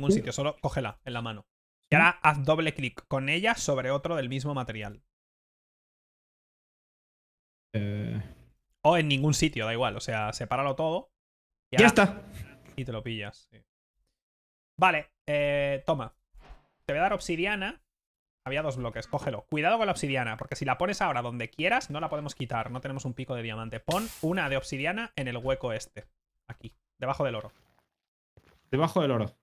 ningún sitio, solo cógela en la mano. Y ahora haz doble clic con ella sobre otro del mismo material. Eh. O en ningún sitio, da igual. O sea, sepáralo todo. Y ya está. Y te lo pillas. Vale, eh, toma. Te voy a dar obsidiana. Había dos bloques, cógelo. Cuidado con la obsidiana, porque si la pones ahora donde quieras, no la podemos quitar. No tenemos un pico de diamante. Pon una de obsidiana en el hueco este. Aquí, debajo del oro. Debajo del oro.